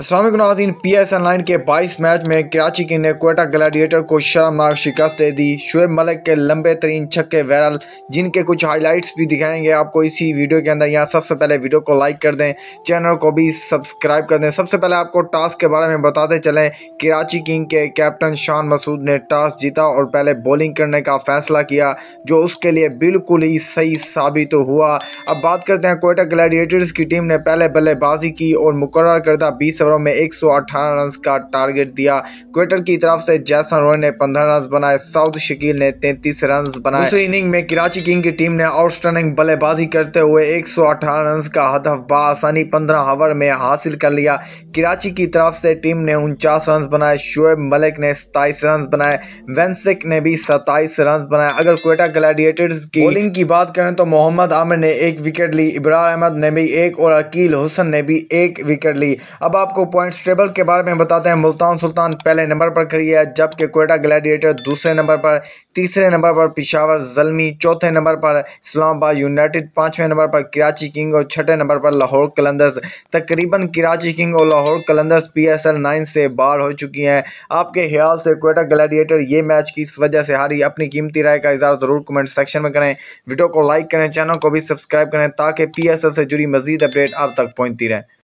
Islamic नाजीन P S N line के बाईस मैच में कराची किंग ने कोटा ग्लैडिएटर को शर्मनाक शिकस्त दे दी शुएब मलिक के लंबे तरीन छक्के वायरल जिनके कुछ हाईलाइट्स भी दिखाएंगे आपको इसी वीडियो के अंदर यहाँ सबसे पहले वीडियो को लाइक कर दें चैनल को भी सब्सक्राइब कर दें सबसे पहले आपको टास्क के बारे में बताते चलें कराची किंग के कैप्टन शान मसूद ने टास्क जीता और पहले बॉलिंग करने का फैसला किया जो उसके लिए बिल्कुल ही सही साबित तो हुआ अब बात करते हैं कोयटा ग्लैडिएटर्स की टीम ने पहले बल्लेबाजी की और मुकर करता बीस ओवरों में एक रन का टारगेट दिया क्वेटर की तरफ से जैसन रोय ने पंद्रह रन बनाए साउथ शकील ने तैंतीस रन बनाए दूसरी इनिंग में कराची किंग की टीम ने आउटस्टैंडिंग बल्लेबाजी करते हुए एक रन का हदफ बसानी पंद्रह ओवर में हासिल कर लिया कराची की तरफ से टीम ने उनचास रन बनाए शुएब मलिक ने सताईस रन बनाए वेंसिक ने भी सताईस रन बनाए अगर क्वेटा ग्लैडिएटर्स की बोलिंग की बात करें तो मोहम्मद आमिर ने एक विकेट ली इब्राहिम अहमद ने भी एक और अकील हुसन ने भी एक विकेट ली अब आप आपको पॉइंट्स टेबल के बारे में बताते हैं मुल्तान सुल्तान पहले नंबर पर खड़ी है जबकि कोयटा ग्लैडिएटर दूसरे नंबर पर तीसरे नंबर पर पिशावर जलमी चौथे नंबर पर इस्लामाबाद यूनाइटेड पाँचवें नंबर पर कराची किंग और छठे नंबर पर लाहौर कलंदर्स तकरीबन कराची किंग और Lahore Qalandars P S L nine से बाहर हो चुकी हैं आपके ख्याल से कोयटा ग्लैडिएटर ये मैच किस वजह से हारी अपनी कीमती राय का इजहार ज़रूर कमेंट सेक्शन में करें वीडियो को लाइक करें चैनल को भी सब्सक्राइब करें ताकि पी एस एल से जुड़ी मजीद अपडेट आप तक पहुँचती रहे